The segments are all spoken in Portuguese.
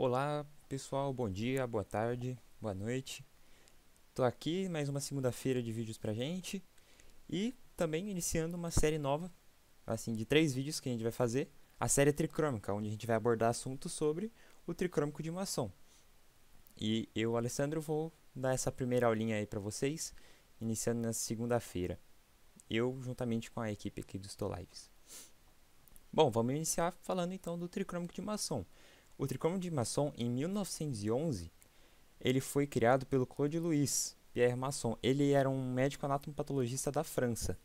Olá pessoal, bom dia, boa tarde, boa noite. Tô aqui mais uma segunda-feira de vídeos pra gente e também iniciando uma série nova, assim, de três vídeos que a gente vai fazer, a série tricrômica, onde a gente vai abordar assuntos sobre o tricrômico de uma ação. E eu, Alessandro, vou dar essa primeira aulinha aí para vocês, iniciando na segunda-feira. Eu juntamente com a equipe aqui do Stolives. Bom, vamos iniciar falando então do tricrômico de maçom. O tricômio de Masson, em 1911, ele foi criado pelo Claude Louis Pierre Masson. Ele era um médico anatomopatologista da França.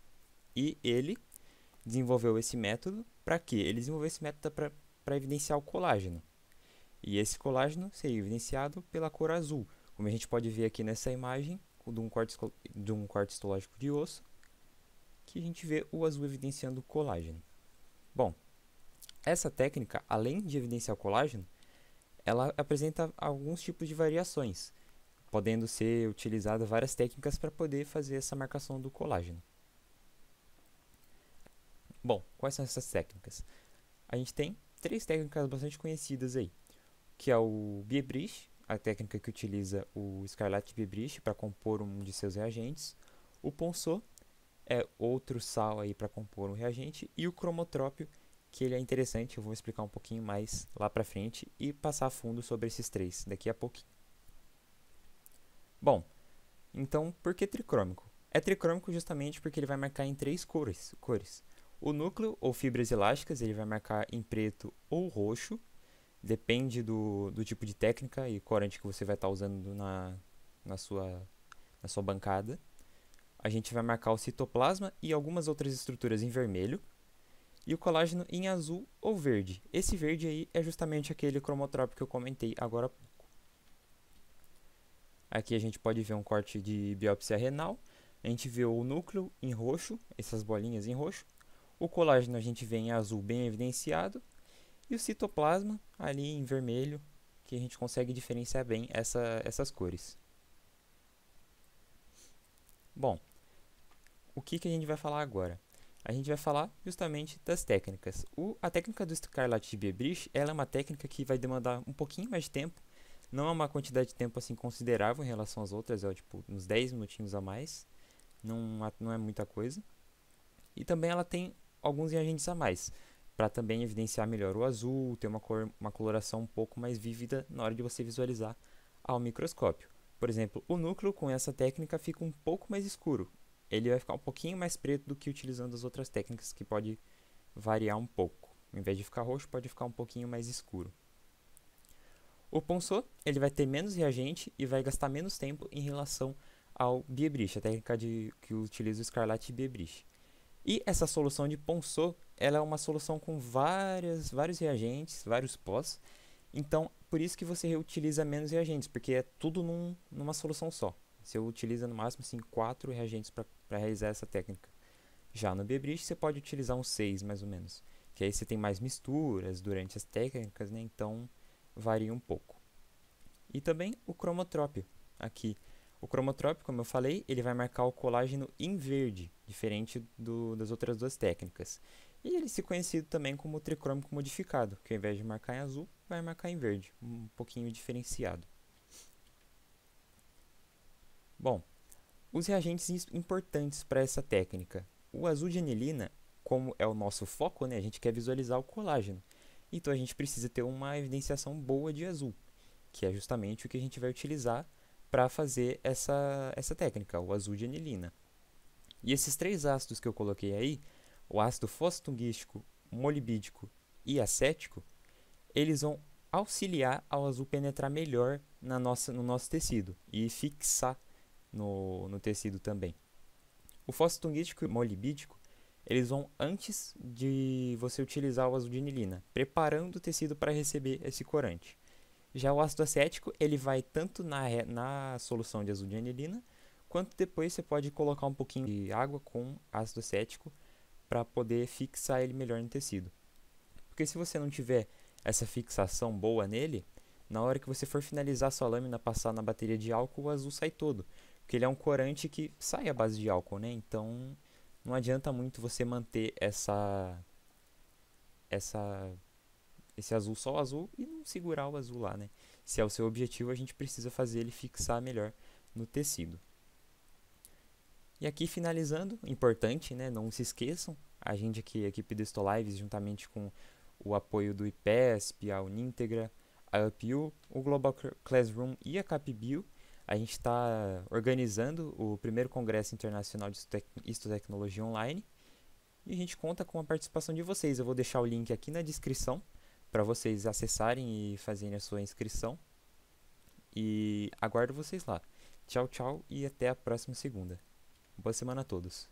E ele desenvolveu esse método para quê? Ele desenvolveu esse método para evidenciar o colágeno. E esse colágeno seria evidenciado pela cor azul, como a gente pode ver aqui nessa imagem de um corte, de um corte histológico de osso, que a gente vê o azul evidenciando o colágeno. Bom, essa técnica, além de evidenciar o colágeno, ela apresenta alguns tipos de variações, podendo ser utilizadas várias técnicas para poder fazer essa marcação do colágeno. Bom, quais são essas técnicas? A gente tem três técnicas bastante conhecidas aí, que é o Biebrich, a técnica que utiliza o Scarlatti Biebrich para compor um de seus reagentes, o Ponceau é outro sal aí para compor um reagente e o cromotrópio, que ele é interessante, eu vou explicar um pouquinho mais lá para frente e passar a fundo sobre esses três daqui a pouquinho. Bom, então por que tricrômico? É tricrômico justamente porque ele vai marcar em três cores. cores. O núcleo ou fibras elásticas ele vai marcar em preto ou roxo, depende do, do tipo de técnica e corante que você vai estar tá usando na, na, sua, na sua bancada. A gente vai marcar o citoplasma e algumas outras estruturas em vermelho, e o colágeno em azul ou verde. Esse verde aí é justamente aquele cromotrópico que eu comentei agora há pouco. Aqui a gente pode ver um corte de biópsia renal. A gente vê o núcleo em roxo, essas bolinhas em roxo. O colágeno a gente vê em azul bem evidenciado. E o citoplasma ali em vermelho, que a gente consegue diferenciar bem essa, essas cores. Bom, o que, que a gente vai falar agora? a gente vai falar justamente das técnicas. O, a técnica do Scarlat Bebrich ela é uma técnica que vai demandar um pouquinho mais de tempo, não é uma quantidade de tempo assim considerável em relação às outras, é tipo uns 10 minutinhos a mais, não, não é muita coisa. E também ela tem alguns reagentes a mais, para também evidenciar melhor o azul, ter uma, cor, uma coloração um pouco mais vívida na hora de você visualizar ao microscópio. Por exemplo, o núcleo com essa técnica fica um pouco mais escuro, ele vai ficar um pouquinho mais preto do que utilizando as outras técnicas, que pode variar um pouco. Em vez de ficar roxo, pode ficar um pouquinho mais escuro. O Ponceau, ele vai ter menos reagente e vai gastar menos tempo em relação ao Biebrich, a técnica de, que utiliza o escarlate Biebrich. E essa solução de Ponceau, ela é uma solução com várias, vários reagentes, vários pós. Então, por isso que você reutiliza menos reagentes, porque é tudo num, numa solução só. Você utiliza no máximo assim, 4 reagentes para realizar essa técnica. Já no Bebrich você pode utilizar uns 6 mais ou menos, que aí você tem mais misturas durante as técnicas, né? então varia um pouco. E também o cromotrópio aqui. O cromotrópio, como eu falei, ele vai marcar o colágeno em verde, diferente do, das outras duas técnicas. E ele se conhecido também como tricrômico modificado, que ao invés de marcar em azul, vai marcar em verde, um pouquinho diferenciado. Bom, os reagentes importantes para essa técnica. O azul de anilina, como é o nosso foco, né, a gente quer visualizar o colágeno. Então a gente precisa ter uma evidenciação boa de azul, que é justamente o que a gente vai utilizar para fazer essa, essa técnica, o azul de anilina. E esses três ácidos que eu coloquei aí, o ácido fosfunguístico, molibídico e acético, eles vão auxiliar ao azul penetrar melhor na nossa, no nosso tecido e fixar no, no tecido também. O fosfetungídico e o molibídico, eles vão antes de você utilizar o azudinilina, preparando o tecido para receber esse corante. Já o ácido acético, ele vai tanto na, na solução de azudinilina, quanto depois você pode colocar um pouquinho de água com ácido acético para poder fixar ele melhor no tecido. Porque se você não tiver essa fixação boa nele, na hora que você for finalizar sua lâmina passar na bateria de álcool, o azul sai todo, porque ele é um corante que sai à base de álcool, né? Então não adianta muito você manter essa essa esse azul só o azul e não segurar o azul lá, né? Se é o seu objetivo, a gente precisa fazer ele fixar melhor no tecido. E aqui finalizando, importante, né? Não se esqueçam, a gente aqui, a equipe do Stolives, juntamente com o apoio do IPESP, a Unintegra, a UPU, o Global Classroom e a CapBio, a gente está organizando o primeiro Congresso Internacional de Histotecnologia Online e a gente conta com a participação de vocês. Eu vou deixar o link aqui na descrição para vocês acessarem e fazerem a sua inscrição. E aguardo vocês lá. Tchau, tchau e até a próxima segunda. Boa semana a todos.